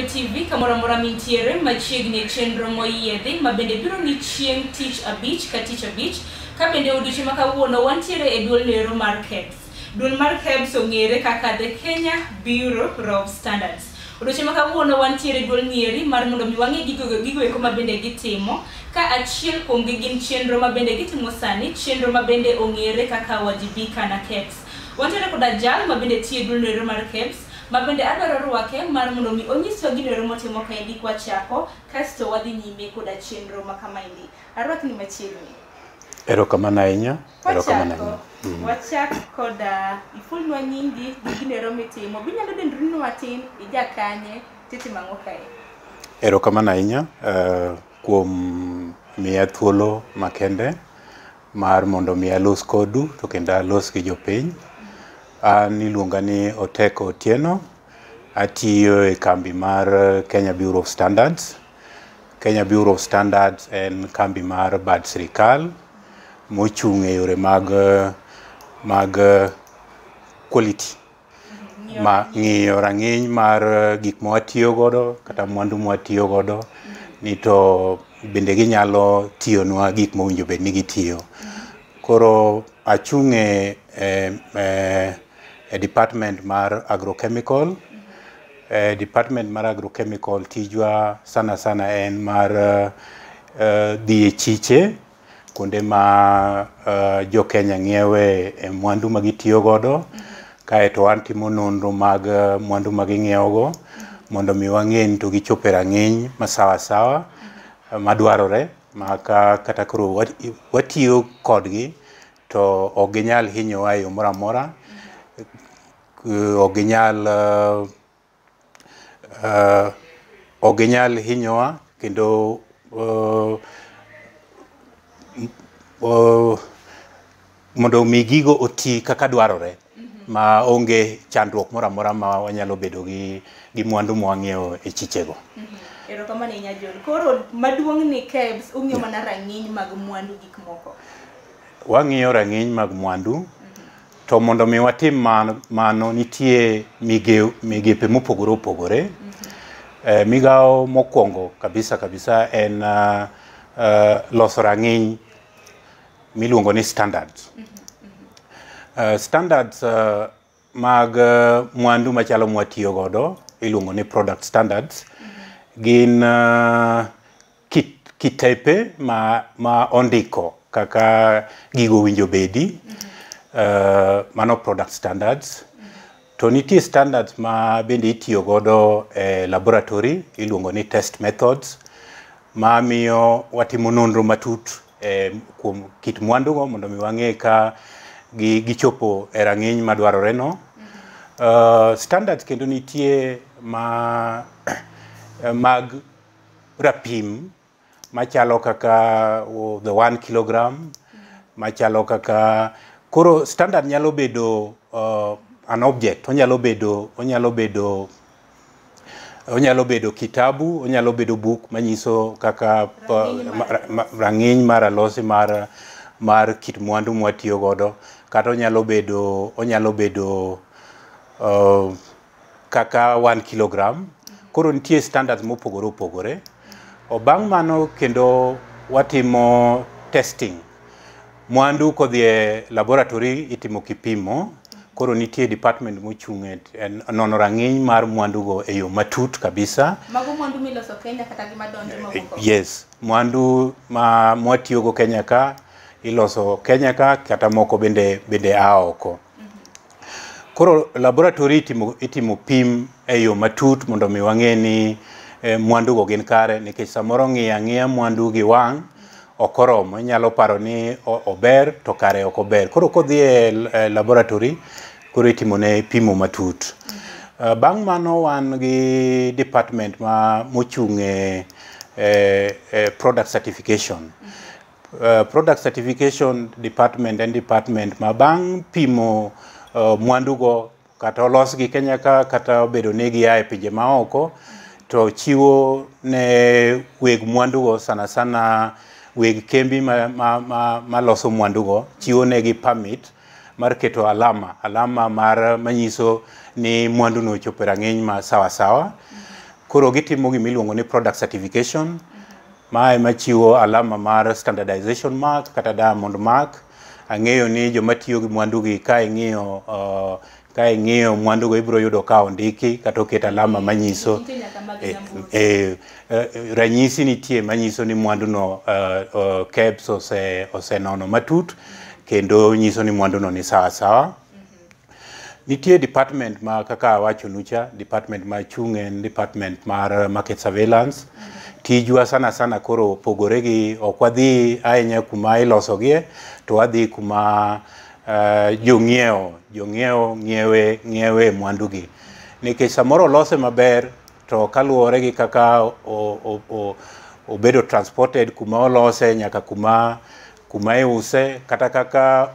Radio TV kamora mora mintiere machiegni e chenro moyiedhi ma bende biro ni chieng' tich abich ka tich abich ka bende odiochieng' ma kawuono wantiere e duol nero mar KEBS. Duol mar KEBS ong'ere kaka The Kenya Bureau of Standards. Odiochieng' ma kawuono wantiere e duol nieri mar mondo mi wang'e gigo eko ma bende gitimo ka achiel kuom gi gin chenro ma bende gitimo sani chenro ma bende ong'ere kaka wajibika na KEBS. Wantiere koda jal ma bende tiye duol nero mar KEBS mabende adwaro rwake mar mondo mi onyiswa gidwaro motimo kaendi kwachako kasto wadhi nyime koda chenro makamaendi arwakni machiegni erokamano ahinya erokamano mm. wachak koda ifulnwa nyingi gi gidwaro mitimo binyalo dendrini matin ija kanye titimo kae erokamano ahinya eh, kuom miya thuolo makende mar mondo mi alos kodu to kendo alos gi jopiny an iluonga ni Oteko Otieno Atiyo e kambi mar eh, Kenya Bureau of Standards. Kenya Bureau of Standards en kambi mar bad sirikal mochung' e yore mag eh, mag eh, quality ma ng'iyo rang'iny mar gik mwatiyo godo kata mwandu mwatiyo godo ni to bende ginyalo tiyonwa gik mowinjo bed ni gitiyo. Koro achung' e e department mar agrochemical eh, department mar agrochemical tijwa sana sana en mar uh, uh, dhi e chiche kuonde ma uh, jo Kenya ng'iewe e mwandu ma gitiyo godo kae to antimo nonro mag mwandu ma ging'iewo go mondo mi wang'e ni to gichopo e rang'iny ma sawa sawa madwarore ma ka kata koro watiyo kodgi to ok ginyal hinyowa e yo moro amora ok ginyal uh, uh, ok ginyal hinyowa kendo uh, uh, mondo mi gigo oti kaka dwarore mhm. ma onge chandruok moro amora ma wanyalo bedo gi, gi mwandu ma wang'iewo e chichego. Mhm. Erokamano Inyajol. Koro maduong' ni KEBS ung'iyo mana rang'iny mag mwandu gik moko? Wang'iyo rang'iny mag mwandu. Mhm. To mondo mi watim mano, mano nitie migepe mopogore opogore. Mm -hmm. e, migao mokwongo kabisa kabisa en uh, uh, loso rang'iny miluongo ni standards uh, standards uh, mag uh, mwandu machalo mwatiyo godo iluongo ni product standards mhm. gin uh, kit, kitepe ma, ma ondiko kaka gigo winjo bedi uh, mano product standards To nitie standards ma bende itiyo godo e laboratory iluongo ni test methods ma miyo watimo nonro matut e, kuom kit mwandu go mondo mi wang'e ka gi gichopo e rang'iny madwarore no. Mm-hmm. Uh, standards kendo nitie ma mag rapim machalo kaka oh, the 1 kilogram mm-hmm. machalo kaka koro standard nyalo bedo uh, an object onyalo bedo onyalo bedo onyalo bedo kitabu onyalo bedo buk manyiso kaka rang'iny mar alosi mar mar kit mwandu mwatiyo godo kata onyalo bedo onyalo bedo uh, kaka 1 kilogram koro nitie standards mopogore opogore bang' mano kendo watimo testing mwandu kodhi e laboratory itimo kipimo koro nitie department mochung'e en nono rang'iny mar mwandugo e yo matut kabisa. Mago mwandu miloso Kenya kata gima donjo mawuok Yes, mwandu ma mwatiyogo Kenya ka, iloso Kenya ka kata moko bende, bende a oko. Mhm. Koro laboratory itimo, itimo pim e yo matut mondo mi wang'e ni eh, mwandugo gin kare nikech samoro ng'iya ng'iya mwandu gi wang' mhm. okoromo inyalo paro ni ober to kare ok ober koro kodhi e, e laboratory koro itimone pimo matut mm -hmm. uh, bang' mano wan gi department ma mochung'e eh, eh, product certification mm -hmm. uh, product certification department en department ma bang' pimo uh, eh, mwandugo kata olosgi Kenya ka kata obedo ni gia e pinje maoko to chiwo ne weg mwandugo sana sana weg kembi maloso ma, ma, ma, ma mwandugo chiwo negi permit mm mar keto alama alama mar manyiso ni mwandu no chopo e rang'iny ma sawa sawa koro gitimo gimiluongo ni product certification mm -hmm. ma ema chiwo alama mar standardization mark kata diamond mark ang'eyo ni joma tiyo gi mwandu gi ka ing'iyo uh, ka ing'iyo go ibiro yudo ka ondiki kata oket alama mm. manyiso eh, eh, eh, ranyisi nitie manyiso ni mwandu no uh, eh, uh, KEBS ose, ose nono matut mm -hmm. kendo nyiso ni mwandu no ni sawa sawa. Mm-hmm. Nitie department ma kaka awacho nucha, department ma chung en department mar market surveillance. Mm-hmm. Tijwa sana sana koro pogore gi ok wadhi ahinya kuma iloso gie, to wadhi kuma uh, jong'iewo, jong'iewo ng'iewe, ng'iewe mwandu gi. Nikech samoro olose maber to kaluwore gi kaka o, o, o, obedo transported kuma olose nyaka kuma kuma iuse kata kaka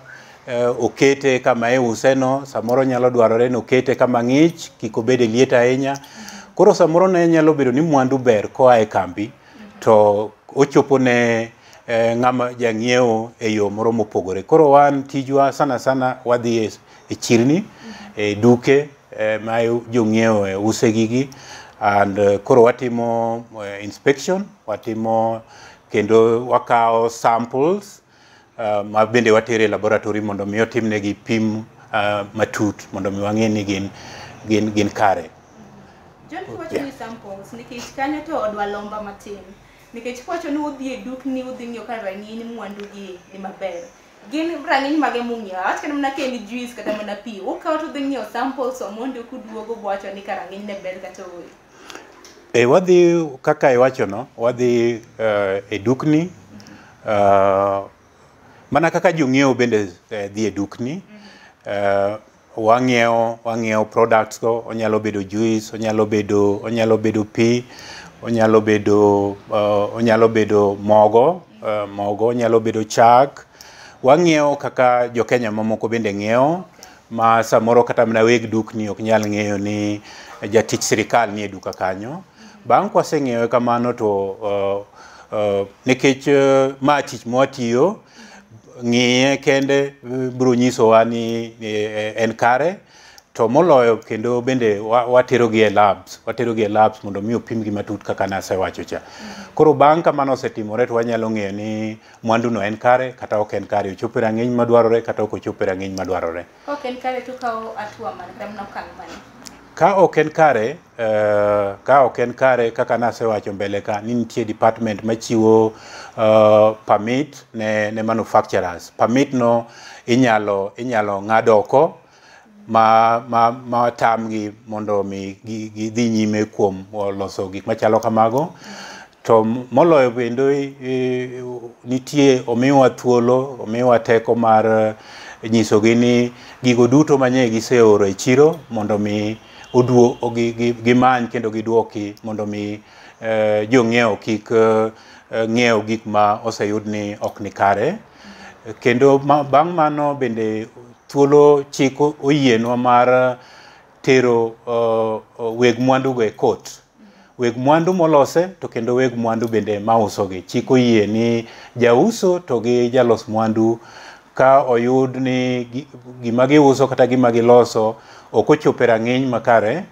uh, okete kama iuse no samoro nyalo dwarore ni okete kama ng'ich kik obed e liet ahinya koro samoro ne nyalo bedo ni mwandu ber koa e kambi to ochopo ne E, ng'ama jang'iewo e yo moro mopogore koro wan tijwa sana sana wadhi e, e chirni e duke eh, e, ma jong'iewo e use gigi and uh, koro watimo uh, inspection watimo kendo wakao samples Uh, mabende bende watere e laboratory mondo mi otimnegi pim uh, matut mondo mi wang'e ni gin gin gin kare. John wacho ni samples nikech kanyo to odwa lomba matin nikech kwacho ni udhi e dukni udhi ng'iyo ka rang'iny gi ni e maber gin rang'iny mage mung'iyo awach kata mana ka juice kata mana pi ukawo to udhi ng'iyo samples omondi kuduogo buwacho ni ka rang'iny ne ber kata ooyo e wadhi kaka iwachono wadhi uh, e dukni uh, mana kaka jong'iewo bende eh, dhi e dukni eh, wang'iewo wang'iewo products go onyalo bedo juice onyalo bedo onyalo bedo pi onyalo bedo uh, onyalo bedo mogo uh, mogo onyalo bedo chak wang'iewo kaka jokenya mamoko bende ng'iewo ma samoro kata mana weg dukni ok nyal ng'eyo ni jatich sirikal ni e duka kanyo bang' kwaseng'iewe kamano to uh, uh, nikech uh, ma tich mwatiyo ng'iye kende biro nyisowa ni e, en kare to moloyo kendo bende waterogi e labs waterogi e labs mondo mi opimgi matut kaka nasewacho cha koro bang' ka mano osetimore to wanyalo ng'eyo ni mwanduno en kare kata ok en kare ochopo e rang'iny madwarore kata ok ochopo e rang'iny madwarore ka ok en kare uh, ka ok en kare kaka nasewacho mbele ka ni nitie department machiwo Eh, permit ne, ne manufacturers. Permit no inyalo, inyalo ngado oko ma ma ma tamgi mondo mi gidhi gi nyime kuom loso gik machalo kamago to moloyo bende e, nitie omiwa thuolo omiwa teko mar e, eh, nyisogi ni gigo duto manye giseoro e chiro mondo mi oduo gimany gi, gi kendo giduoki mondo mi e, jong'iewo kik e, ng'iewo gik ma oseyud ni ok nikare. Kendo ma, bang' mano bende thuolo chik oyienwa mar tero uh, weg mwandu go e kot. Weg mwandu molose to kendo weg mwandu bende mauso gi. Chik oyie ni jauso to gi jalos mwandu ka oyud ni gima giuso kata gima giloso ok ochopo e rang'iny makare,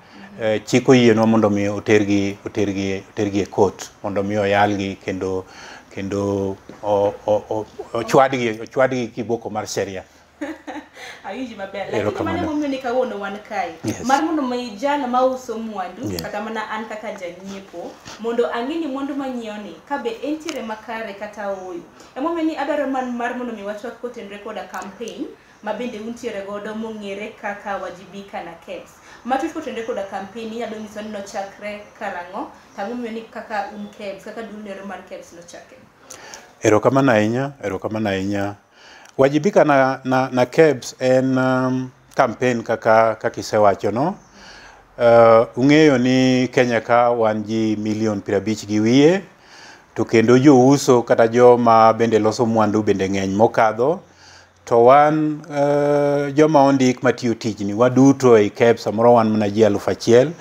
Eh, chik oyienwa mondo mi otergi otergi otergi e kot mondo mi oyalgi kendo kendo o, o, o, ochwadgi ochwadgi kiboko mar sheria Awinji maber. Lakini Eroka mane momiyo ni kawuono wan kae. Yes. Mar mondo mi jalo mauso mwandu yes. kata mana an kaka janyiepo mondo ang'e ni mwandu manyiewo ni ka be entiere makare kata ooyo. Emomiyo ni adwaro man mar mondo mi wachwak kotenre koda campaign ma bende untiere godo mong'ere kaka wajibika na KEBS. matuch kotendore koda kampeni ya nyiso ni nochakre karang'o tang'o ni kaka un KEBS kaka ero mar na inya erokamano ahinya erokamano ahinya wajibika na, na, na KEBS en um, campaign kaka kaka isewachono uh, ung'eyo ni Kenya ka wan ji milion pirabich gi wiye to kendo jouso kata joma bende loso mwandu bende ng'eny mokadho to wan uh, joma ondik matiyo tijni waduto ei KEB samoro wan mana ji aluf achiel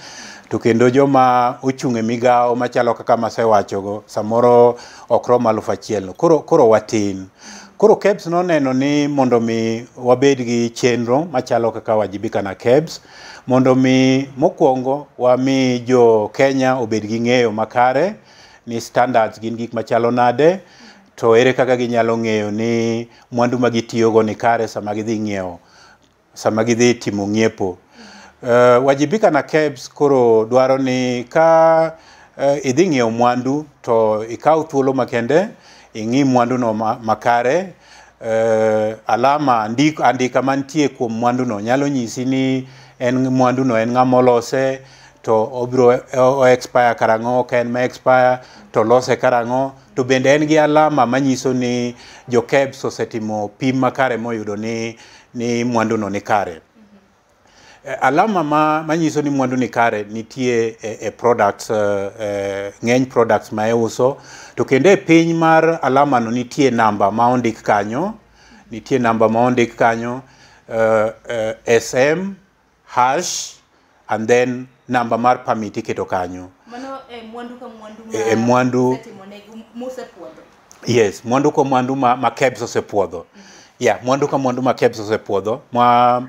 to kendo joma ochung' e migao machalo kaka masewachogo samoro ok rom aluf achiel koro, koro watin koro KEBS noneno ni mondo mi wabed gi chenro machalo kaka wajibika na KEBS mondo mi mokwongo wami jo Kenya obed gi ng'eyo makare ni standards gin gik machalo nade to ere kaka ginyalo ng'eyo ni mwandu ma gitiyogo ni kare sama gidhi ng'iewo sama gidhi timo ng'iepo uh, wajibika na KEBS koro dwaro ni ka uh, idhi ng'iewo mwandu to ikaw thuolo makende ing'i mwanduno makare uh, alama andik, andika mantie kuom mwanduno nyalo nyisi ni en mwanduno en ng'ama olose to obiro o, o expire karang'o ka en ma expire to lose karang'o to bende en gi alama manyiso ni jo KEBS osetimo pim makare moyudo ni, ni mwanduno ni kare. Eh, alama ma manyiso ni mwandu ni kare nitie e, e products e, ngeny products ma euso to kendo e piny mar alama no nitie namba ma ondik kanyo nitie namba ma ondik kanyo uh, uh, SM hash and then namba mar permit iketo kanyo Eh, mwandu eh, yes mwandu ka mwandu ma, kebs osepuodho mm mwandu ka mwandu ma kebs osepuodho ma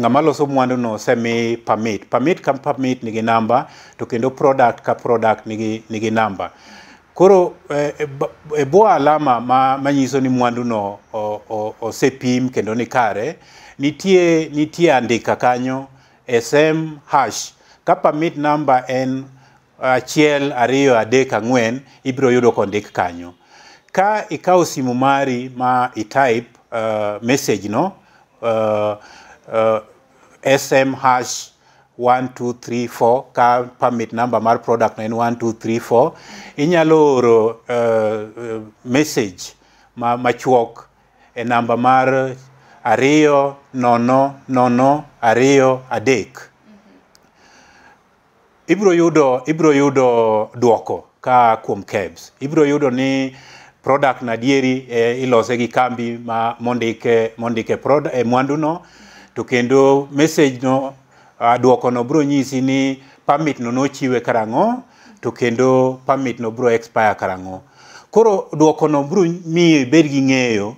ng'ama loso mwandu no semi permit permit ka permit nigi namba to kendo product ka product nigi, nigi namba koro eh, e, bwo alama ma, manyiso ni mwandu no osepim kendo ni kare nitie nitie andika kanyo sm hash ka permit namba en achiel ariyo adek ang'wen ibiro yudo kondik kanyo ka ikawo simu mari ma itype uh, message no uh, uh, sm hash 1234 ka permit number mar product no en 1234 inyalo oro uh, uh, message ma machuok e namba mar ariyo nono nono ariyo adek ibiro yudo ibiro yudo duoko ka kuom KEBS ibiro yudo ni product na dieri e, ilose gi kambi ma mondike mondike product e, mwandu no to kendo message no uh, duoko no bro nyisi ni permit no nochiwe karang'o to kendo permit no bro expire karang'o koro duoko no bro miye bed gi ng'eyo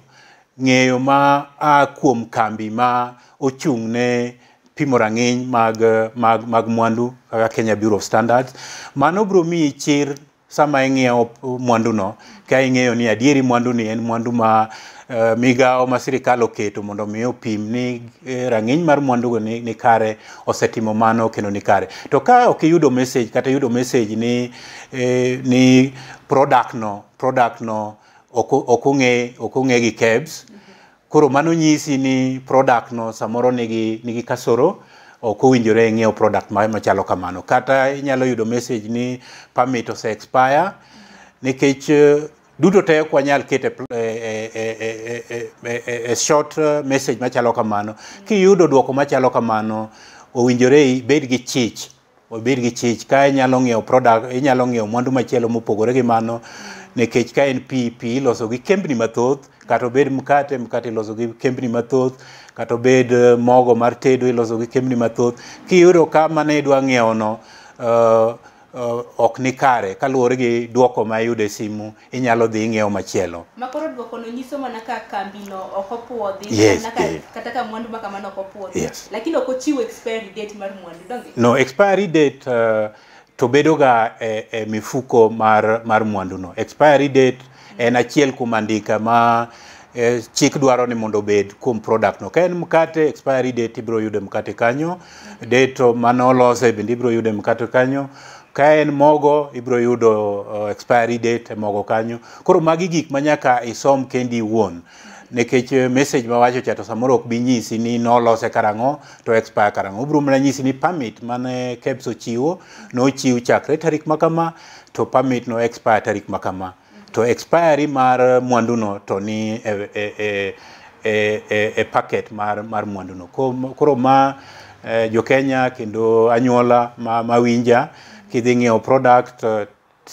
ng'eyo ma a kuom kambi ma ochung' ne pimo rang'iny mag, mag, mag mwandu kaka Kenya Bureau of Standards. Mano bro miyi chir sama ing'iewo mwanduno ka ing'eyo ni adieri mwanduni en mwandu ma uh, eh, migao ma sirikal oketo mondo mi opim ni eh, rang'iny mar mwandugo ni, ni kare osetimo mano kendo ni kare. To ka ok iyudo message kata yudo message ni, eh, ni product no, product no ok ong'e gi KEBS mm -hmm. Koro mano nyisi ni product no samoro nigi, nigi kasoro, ok owinjore ng'iew product ma machalo kamano. Kata inyalo yudo message ni permit ose expire, nikech eh, duto te ok wanyal kete e e, e, e, e, e, e, e, e short eh, message machalo kamano. Kiyudo duoko machalo kamano, owinjore ibed gi chich obed gi chich ka inyalo ng'iewo product inyalo ng'iewo mwandu machielo mopogore gi mano nikech ka en pi pi iloso gi kembni mathoth kata obed mkate, mkate iloso gi kembni mathoth, kata obed eh, mogo mar tedo iloso gi kembni mathoth. Kiyudo ka mane idwa ng'iewo no uh, uh, ok ni kare kaluwore gi duoko ma iyudo e simu inyalo dhi ing'iewo machielo makoro duoko no nyiso mana ka kambi no ok opuodhi yes, ka, yes. kata ka mwandu ma kamano ok opuodhi yes. lakini ok ochiwo expiry date mar mwandu donge no expiry date uh, to bedo ga e, e mifuko mar, mar mwandu no expiry date en achiel kuom andika ma eh, chik dwaro ni mondo obed kuom product no ka en mkate expiry date ibiro yude mkate kanyo date mane olose bende ibiro yude mkate kanyo ka en mogo ibiro yudo uh, expiry date e mogo kanyo koro magi gik ma nyaka isom kendi iwuon nikech e, message mawacho cha to samoro ok bi nyisi ni nolose karang'o to expire karang'o ubiro mana nyisi ni permit mane KEBS ochiwo nochiw chakre tarik makama to permit no expire tarik makama to expiry mar mwanduno to ni e, e, e, e, e, e packet mar, mar mwanduno koro ma eh, jokenya kendo anyuola ma, ma winja kidhi ng'iewo product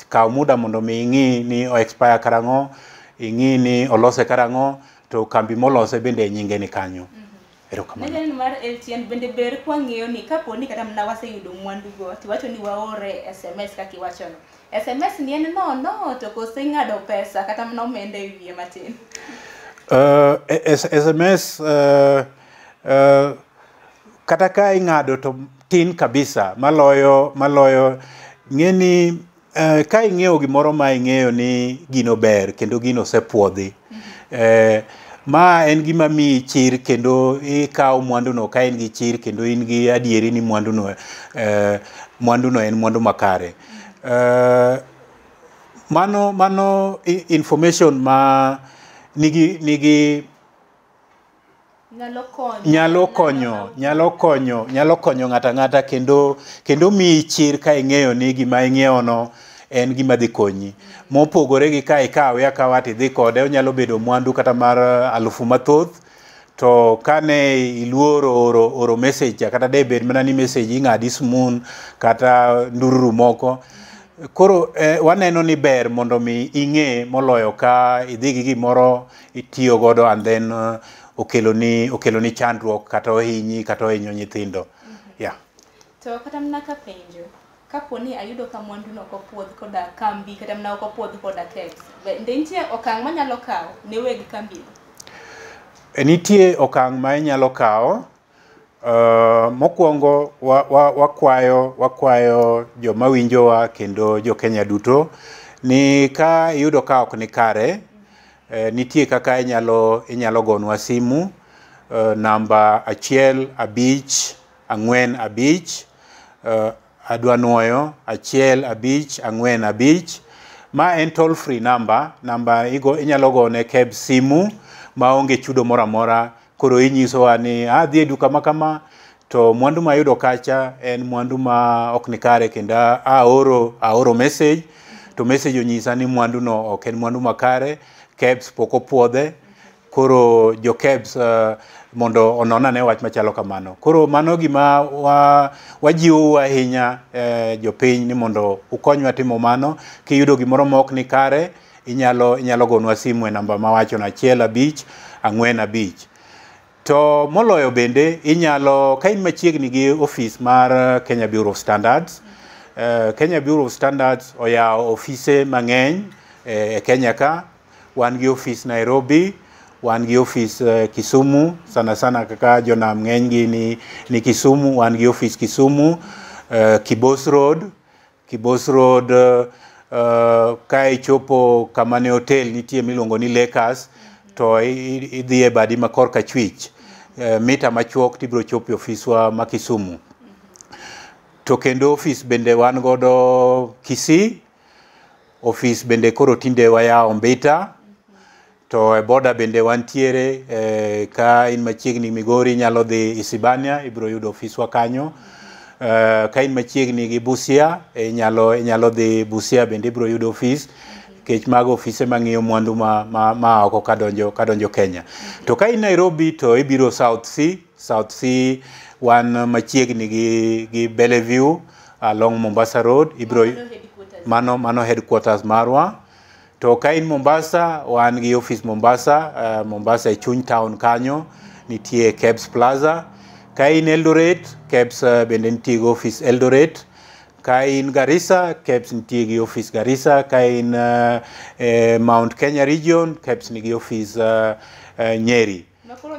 kaw muda mondo mi ing'i ni o expire karang'o ing'i ni olose karang'o to kambi molose bende e nyinge ni kanyo mm -hmm. mar LTN bende ber ng'eyo ni kapo ni kata mna waseyudo mwandugo tiwacho ni waore SMS kaka SMS ni en nono to koso ing'ado pesa kata mana omenda e wiye matin? Uh, eh, eh, SMS uh, eh, uh, kata ka ing'ado to tin kabisa maloyo maloyo ng'eni uh, ka ing'eyo gimoro ma ing'eyo ni gino ber kendo gino osepuodhi eh, ma en gima mii chir kendo ikawo mwanduno ka in gi chir kendo in gi adieri ni mwanduno eh, mwanduno en mwandu makare mm -hmm. Eh, mano mano information ma nigi nigi nyalo konyo nyalo konyo nyalo konyo nyalo konyo ng'ata ng'ata kendo kendo miyi chir ka ing'eyo ni gima ing'iewo no en gima dhi konyi mopogore gi ka ikawe akawa tidhi kode onyalo bedo mwandu kata mar alufu mathoth to kane iluoro oro oro message kata debed mana ni message ing'adi smoon kata ndururu moko mm -hmm. Koro eh, waneno ni ber mondo mi ing'e moloyo ka idhi gi gimoro itiyo godo and then uh, okeloni okeloni chandruok kata ohinyi kata ohinyo nyithindo. Mm -hmm. Yeah. To kata mna ka penjo, kapo ni ayudo ka mwandu no kopuodh koda kambi kata mna okopuodh koda tax, ndi nitie okang' manyalo kawo ne weg kambi? E, nitie okang' ma inyalo kawo Eh, mokwongo wa, wa, wakwayo wakwayo joma winjowa kendo jo Kenya duto ni ka iyudo ka ok nikare e, nitie kaka inyalo inyalo gonwa simu e, namba achiel abich ang'wen abich e, adwa nuoyo achiel abich ang'wen abich ma en toll free number namba igo inyalo gone keb simu maonge chudo moro amora koro inyisowa ni adhi e duka makama to mwandu ma kacha en mwandu ma ok ni kare kendo aoro aoro message to message onyisa ni mwandu no ok en mwandu makare KEBS pok opuodhe koro jo KEBS uh, mondo ononane wach machalo kamano koro mano gima wa, wajiwou ahinya eh, jopiny ni mondo ukonywa timo mano kiyudo gimoro mok ni kare inyalo, inyalo gonwa simu e namba mawachona achiel abich ang'wen abich To moloyo bende inyalo, ka in machiegni gi ofis mar eh, Kenya Bureau of Standards, uh, Kenya Bureau of Standards oyawo ofise mang'eny eh, e eh, Kenya ka. Wan gi ofis Nairobi, wan gi ofis uh, Kisumu, sana sana kaka jonam ng'enygi ni, ni Kisumu, wan gi ofis Kisumu, uh, Kibos Road, Kibos Road uh, uh, ka ichopo kama ne hotel nitie miluongo ni Lakers, to idhi e badi ma korka chwich Eh, mita machuok tibro chopi ofiswa ma Kisumu. To kendo ofis bende wan godo kisi ofis bende koro tinde wayao Mbita, to e boda bende wantiere eh, ka in machiegni Migori inyalo dhi Isibania ibiro yudo ofiswa kanyo. Uh, ka in machiegni gi Busia inyalo inyalo dhi Busia bende ibiro yudo ofis. Mm kech mag ofise mang'iyo mwandu ma, ma, ma oko kadonjo, kadonjo Kenya. To ka in Nairobi to ibiro South Sea, South Sea wan machiegni gi, gi Bellevue along Mombasa Road, ibiro mano, mano headquarters marwa. To ka in Mombasa wan gi office Mombasa, uh, Mombasa e chuny town kanyo nitie Kebs Plaza. Ka in Eldoret, Kebs uh, bende nitie office Eldoret kain Garissa, KEPS nitie gi office Garissa, ka uh, eh, eh, Mount Kenya region, KEPS nigi office uh, uh, eh, Nyeri.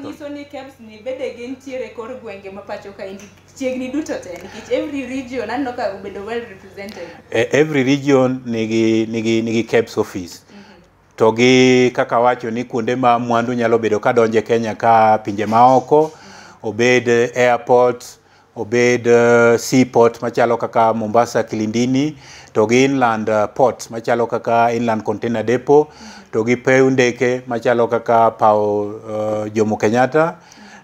nyiso ni ni bede gi nitiere kor gwenge ma pacho ka indi chiegni duto te nikech every region aneno ka well represented. E, every region nigi nigi nigi office. Mm -hmm. To gi kaka wacho ni kuonde ma mwandu nyalo bedo ka donje Kenya ka pinje maoko, mm -hmm. obed airport obed uh, seaport machalo kaka Mombasa Kilindini to gi inland uh, port machalo kaka inland container depot to gi pew ndeke machalo kaka Paw uh, Jomo Kenyatta mm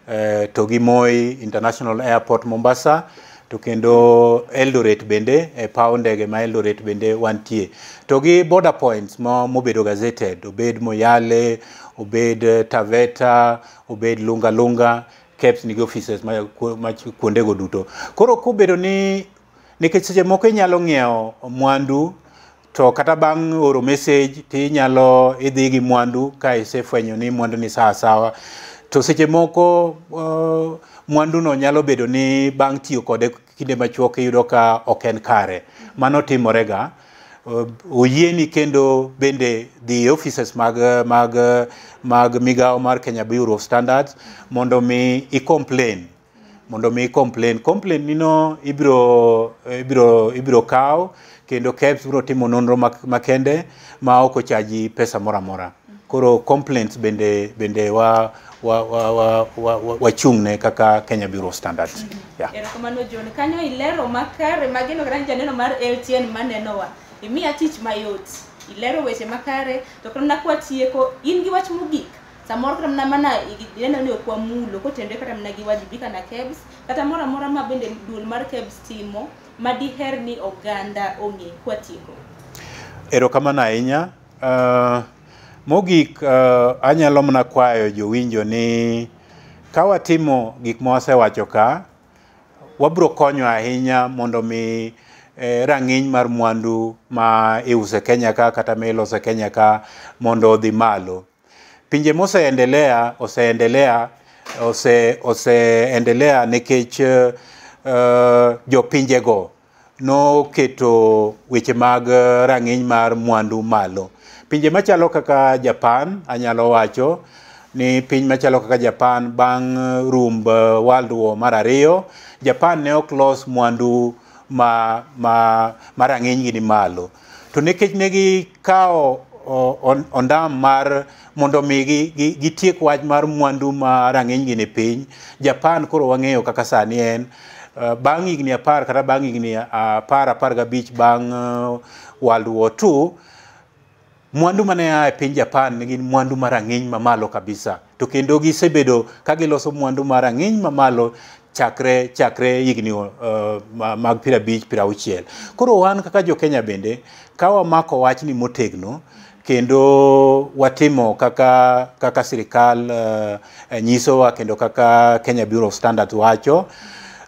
-hmm. uh, to gi Moi International Airport Mombasa to kendo Eldoret bende e paw ndege ma Eldoret bende wantie to gi border points mo mobedo gazeted obed Moyale obed Taveta obed Lunga Lunga KEPS nigi offices ma kuondego duto. Koro kubedo ni nikech seche moko inyalo ng'iewo mwandu to kata bang' oro message ti inyalo idhi gi mwandu ka isefwenyo ni mwandu ni sawa sawa. To seche moko uh, mwandu no nyalo bedo ni bang' tiyo kode kinde machuok iyudo ka ok en kare. Mano timore ga. Uh, oyieni kendo bende the offices mag mag mag migao mar Kenya Bureau of Standards mondo mi i complain mondo mi i complain complain nino ibiro ibiro ibiro kaw kendo KEBS biro timo nonro mak, makende ma ok ochaji pesa moro amora koro complaints bende bende wa wa wa wa wachung wa ne kaka Kenya Bureau of Standards mm -hmm. yeah. Erokamano John kanyo ilero makare magino kata janeno mar LTN maneno wa imi tich mayot ilero weche makare to kata mana kwatieko in gi wach mogik samoro kata mana mana ineno ni okwamulo kotenore kata mana gi wajibika na KEBS kata moro amora ma bende duol mar KEBS timo madiher ni oganda ong'e kwatieko erokamano ahinya uh, mogik uh, anyalo mana kwayo jowinjo ni ka watimo gik ma ka wabro konyo ahinya mondo mi Eh, rang'iny mar mwandu ma iuse Kenya ka kata ma ilose Kenya ka mondo odhi malo. Pinje moseendelea oseendelea ose oseendelea nikech uh, eh, jopinje go noketo weche mag rang'iny mar mwandu malo. Pinje machalo kaka Japan anyalo wacho ni piny machalo kaka Japan bang' rumb eh, World War mar ariyo, Japan ne ok los mwandu ma, ma, marang'enygi ni malo to nikech ne gikawo on, ondam mar mondo mi gitiek wach mar mwandu ma rang'enygi ni piny japan koro wang'eyo kaka sani en uh, bang' higni apar kata bang' higni apar apar gabich bang' uh, world war two mwandu mane a e piny Japan ne gin mwandu ma rang'iny mamalo kabisa to kendo gisebedo ka giloso mwandu ma rang'iny mamalo chakre chakre higni uh, mag pira abich pira auchiel koro wan kaka jo kenya bende ka wamako wachni motegno kendo watimo kaka kaka sirikal uh, nyisowa kendo kaka kenya bureau of standards wacho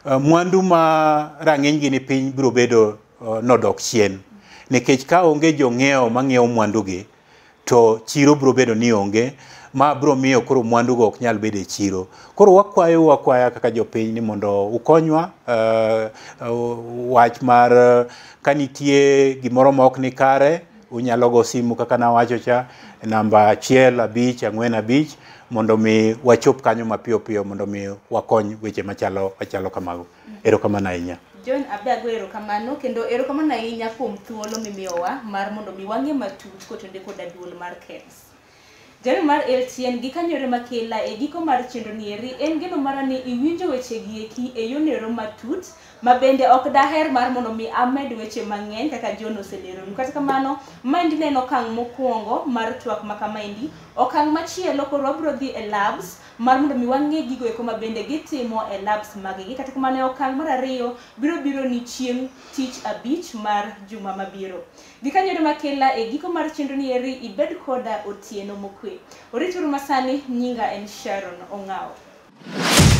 uh, mwandu ma rang'eny gi ni piny biro bedo uh, nodok chien nikech ka onge jong'iewo mang'iewo mwandugi to chiro biro bedo ni onge ma bro miyo koro mwandugo ok nyal bedo e chiro. Koro wakwayo wakwaya kaka jopiny ni mondo ukonywa uh, uh, wach mar uh, ka nitie gimoro ma ok ni kare unyalo go simu kaka nawacho cha namba achiel abich ang'wen abich mondo mi wachop kanyo mapiyo piyo mondo mi wakony weche machalo machalo kamago. Erokamano ahinya. John abe erokamano kendo erokamano ahinya kuom thuolo mimiyowa mar mondo mi wang'e matut kotende koda duol mar KEBS. Jalo mar LTN gi kanyore makela e giko mar chenro nieri en geno mara ni iwinjo weche gi eki e yo nero matut ma bende ok daher mar mondo mi amed weche mang'eny kaka John oseleronu. Kata kamano, maendi ne en okang' mokwongo mar twak ma kamaendi. Okang' machielo koro wabro dhi e labs mar mondo mi wang'e gigo eko ma bende gitimo e labs maggi. Kata kamano e okang' mar ariyo biro biro ni chieng' tich abich mar juma mabiro. Gi kanyo ero makela e giko mar chenro ni eri ibed koda otieno mokwe. Orituru masani, nyinga en Sharon Ong'ao.